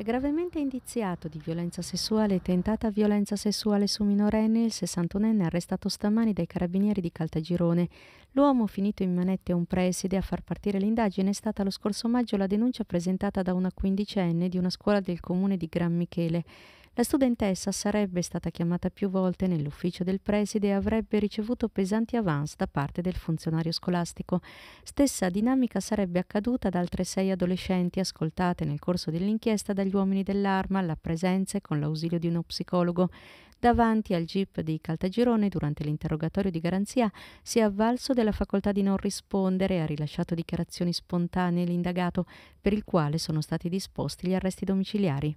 È gravemente indiziato di violenza sessuale e tentata violenza sessuale su minorenne il 61enne arrestato stamani dai carabinieri di Caltagirone. L'uomo, finito in manette a un preside a far partire l'indagine, è stata lo scorso maggio la denuncia presentata da una quindicenne di una scuola del comune di Gran Michele. La studentessa sarebbe stata chiamata più volte nell'ufficio del preside e avrebbe ricevuto pesanti avance da parte del funzionario scolastico. Stessa dinamica sarebbe accaduta ad altre sei adolescenti ascoltate nel corso dell'inchiesta dagli uomini dell'arma alla presenza e con l'ausilio di uno psicologo. Davanti al GIP di Caltagirone, durante l'interrogatorio di garanzia, si è avvalso della facoltà di non rispondere e ha rilasciato dichiarazioni spontanee l'indagato, per il quale sono stati disposti gli arresti domiciliari.